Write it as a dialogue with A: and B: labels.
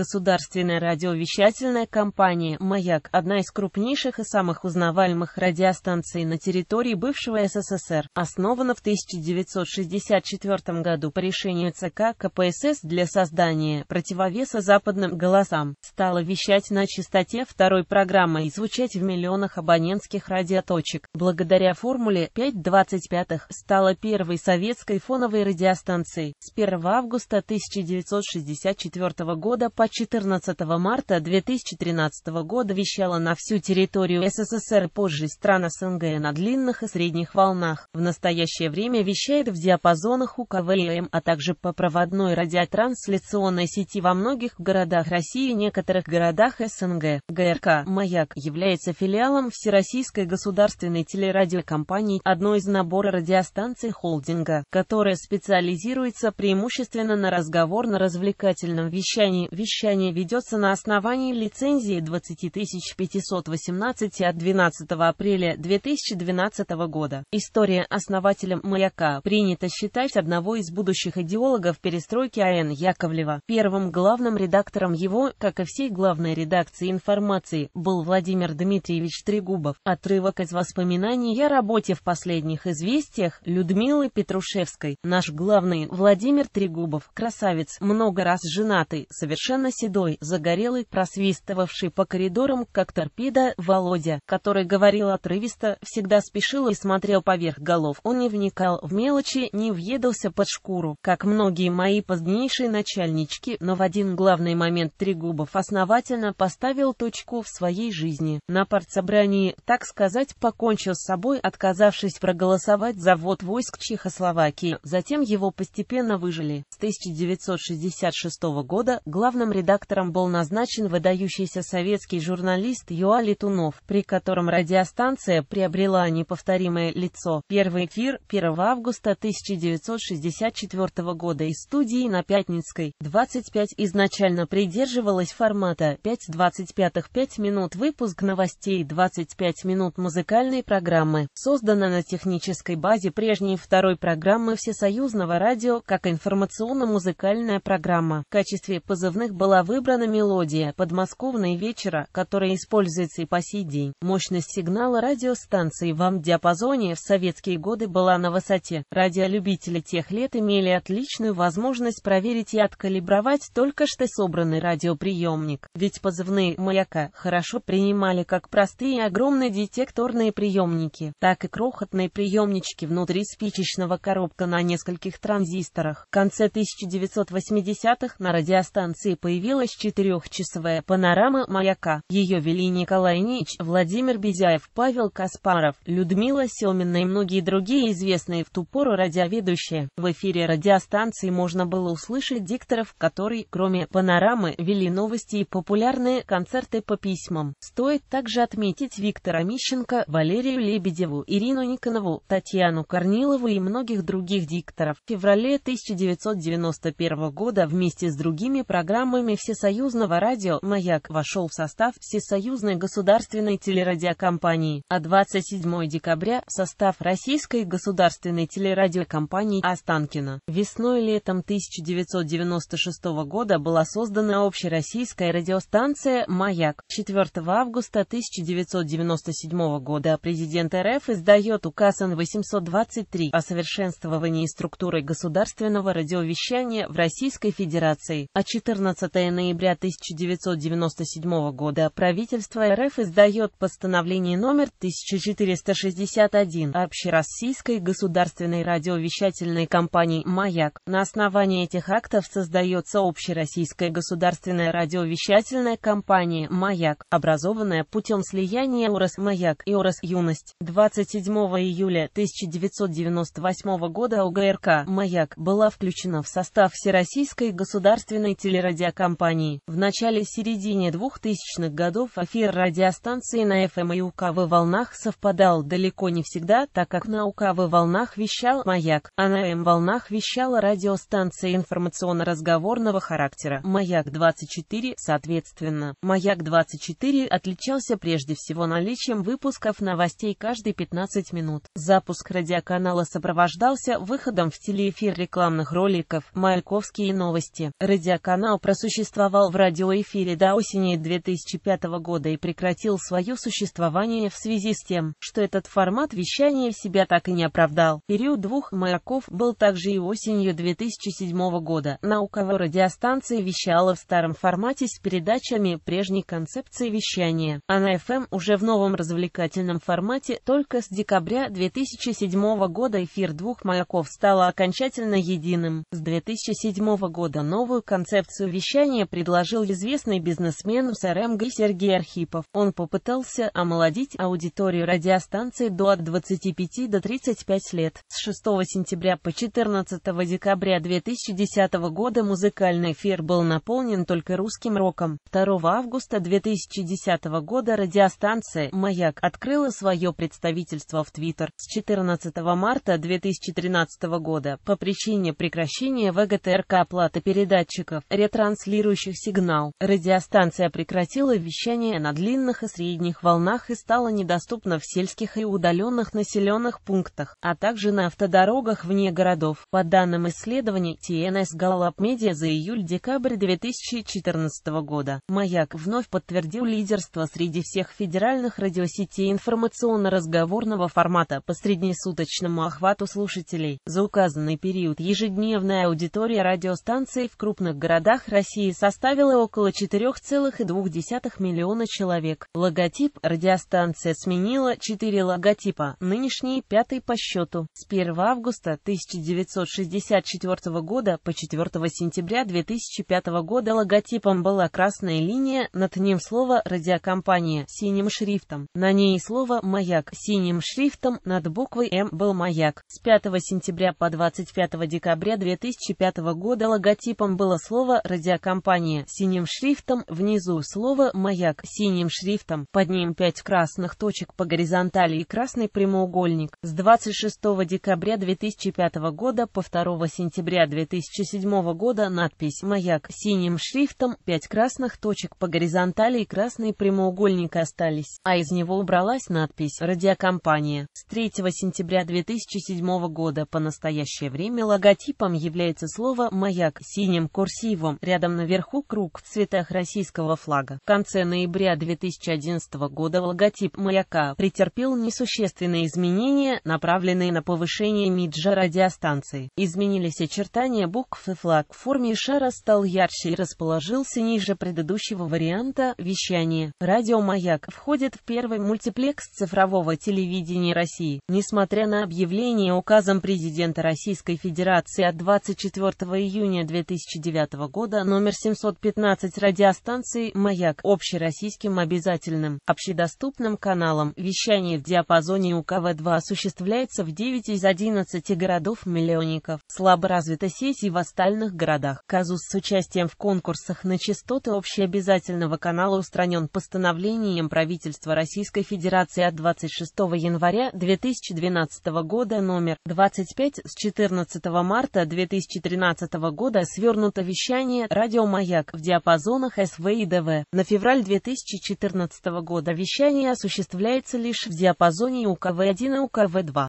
A: Государственная радиовещательная компания «Маяк» – одна из крупнейших и самых узнаваемых радиостанций на территории бывшего СССР, основана в 1964 году по решению ЦК КПСС для создания противовеса западным голосам, стала вещать на частоте второй программы и звучать в миллионах абонентских радиоточек. Благодаря формуле 5.25 стала первой советской фоновой радиостанцией. С 1 августа 1964 года по 14 марта 2013 года вещала на всю территорию СССР, позже стран СНГ на длинных и средних волнах. В настоящее время вещает в диапазонах УКВ и М, а также по проводной радиотрансляционной сети во многих городах России и некоторых городах СНГ. ГРК «Маяк» является филиалом Всероссийской государственной телерадиокомпании, одной из набора радиостанций холдинга, которая специализируется преимущественно на разговорно-развлекательном вещании совещание ведется на основании лицензии 20518 от 12 апреля 2012 года. История основателем «Маяка» принято считать одного из будущих идеологов перестройки А.Н. Яковлева. Первым главным редактором его, как и всей главной редакции информации, был Владимир Дмитриевич Трегубов. Отрывок из воспоминаний о работе в последних известиях Людмилы Петрушевской. Наш главный Владимир Трегубов, красавец, много раз женатый, совершенно совершенно седой, загорелый, просвистывавший по коридорам, как торпеда, Володя, который говорил отрывисто, всегда спешил и смотрел поверх голов. Он не вникал в мелочи, не въедался под шкуру, как многие мои позднейшие начальнички, но в один главный момент Трегубов основательно поставил точку в своей жизни. На партсобрании, так сказать, покончил с собой, отказавшись проголосовать за ввод войск Чехословакии. Затем его постепенно выжили. С 1966 года главным главным редактором был назначен выдающийся советский журналист Юа Летунов, при котором радиостанция приобрела неповторимое лицо. Первый эфир 1 августа 1964 года из студии на Пятницкой. 25 изначально придерживалась формата 5-25 5 минут выпуск новостей 25 минут музыкальной программы. Создана на технической базе прежней второй программы Всесоюзного радио как информационно-музыкальная программа. В качестве позывных была выбрана мелодия «Подмосковные вечера, которая используется и по сей день. Мощность сигнала радиостанции в диапазоне в советские годы была на высоте. Радиолюбители тех лет имели отличную возможность проверить и откалибровать только что собранный радиоприемник. Ведь позывные «маяка» хорошо принимали как простые огромные детекторные приемники, так и крохотные приемнички внутри спичечного коробка на нескольких транзисторах. В конце 1980-х на радиостанции появилась появилась четырехчасовая панорама «Маяка». Ее вели Николай Нич, Владимир Безяев, Павел Каспаров, Людмила Семина и многие другие известные в ту пору радиоведущие. В эфире радиостанции можно было услышать дикторов, которые, кроме панорамы, вели новости и популярные концерты по письмам. Стоит также отметить Виктора Мищенко, Валерию Лебедеву, Ирину Никонову, Татьяну Корнилову и многих других дикторов. В феврале 1991 года вместе с другими программами кроме всесоюзного радио «Маяк» вошел в состав Всесоюзной государственной телерадиокомпании, а 27 декабря – в состав Российской государственной телерадиокомпании Останкина. Весной летом 1996 года была создана общероссийская радиостанция «Маяк». 4 августа 1997 года президент РФ издает указ Н-823 о совершенствовании структуры государственного радиовещания в Российской Федерации, а 14 15 ноября 1997 года правительство РФ издает постановление номер 1461 Общероссийской государственной радиовещательной компании «Маяк». На основании этих актов создается Общероссийская государственная радиовещательная компания «Маяк», образованная путем слияния УРС «Маяк» и УРС «Юность». 27 июля 1998 года УГРК «Маяк» была включена в состав Всероссийской государственной телерадиокомпании компаний. В начале-середине 2000-х годов эфир радиостанции на FM эм и УКВ волнах совпадал далеко не всегда, так как на УКВ волнах вещал «Маяк», а на М «Эм волнах вещала радиостанция информационно-разговорного характера «Маяк-24», соответственно. «Маяк-24» отличался прежде всего наличием выпусков новостей каждые 15 минут. Запуск радиоканала сопровождался выходом в телеэфир рекламных роликов «Маяковские новости». Радиоканал просуществовал существовал в радиоэфире до осени 2005 года и прекратил свое существование в связи с тем, что этот формат вещания себя так и не оправдал. Период двух «маяков» был также и осенью 2007 года. Наука в радиостанции вещала в старом формате с передачами прежней концепции вещания, а на FM эм уже в новом развлекательном формате только с декабря 2007 года эфир двух «маяков» стал окончательно единым. С 2007 года новую концепцию вещания обещание предложил известный бизнесмен в СРМГ Сергей Архипов. Он попытался омолодить аудиторию радиостанции до от 25 до 35 лет. С 6 сентября по 14 декабря 2010 года музыкальный эфир был наполнен только русским роком. 2 августа 2010 года радиостанция «Маяк» открыла свое представительство в Твиттер. С 14 марта 2013 года по причине прекращения ВГТРК оплаты передатчиков ретранс транслирующих сигнал. Радиостанция прекратила вещание на длинных и средних волнах и стала недоступна в сельских и удаленных населенных пунктах, а также на автодорогах вне городов. По данным исследований TNS Gallup Media за июль-декабрь 2014 года, «Маяк» вновь подтвердил лидерство среди всех федеральных радиосетей информационно-разговорного формата по среднесуточному охвату слушателей. За указанный период ежедневная аудитория радиостанций в крупных городах России России составила около 4,2 миллиона человек. Логотип радиостанция сменила 4 логотипа, нынешний пятый по счету. С 1 августа 1964 года по 4 сентября 2005 года логотипом была красная линия, над ним слово «радиокомпания» синим шрифтом, на ней слово «маяк» синим шрифтом, над буквой «М» был маяк. С 5 сентября по 25 декабря 2005 года логотипом было слово «радиокомпания» компания синим шрифтом, внизу слово «Маяк» синим шрифтом, под ним 5 красных точек по горизонтали и красный прямоугольник. С 26 декабря 2005 года по 2 сентября 2007 года надпись «Маяк» синим шрифтом, 5 красных точек по горизонтали и красный прямоугольник остались, а из него убралась надпись «Радиокомпания». С 3 сентября 2007 года по настоящее время логотипом является слово «Маяк» синим курсивом рядом центром наверху круг в цветах российского флага. В конце ноября 2011 года логотип маяка претерпел несущественные изменения, направленные на повышение миджа радиостанции. Изменились очертания букв и флаг в форме шара стал ярче и расположился ниже предыдущего варианта вещания. Радио «Маяк» входит в первый мультиплекс цифрового телевидения России. Несмотря на объявление указом президента Российской Федерации от 24 июня 2009 года номер номер 715 радиостанции «Маяк» общероссийским обязательным, общедоступным каналом. Вещание в диапазоне УКВ-2 осуществляется в 9 из 11 городов-миллионников. Слабо развита сеть и в остальных городах. Казус с участием в конкурсах на частоты общеобязательного канала устранен постановлением правительства Российской Федерации от 26 января 2012 года номер 25 с 14 марта 2013 года свернуто вещание радио Радиомаяк в диапазонах СВ и ДВ. На февраль 2014 года вещание осуществляется лишь в диапазоне УКВ-1 и УКВ-2.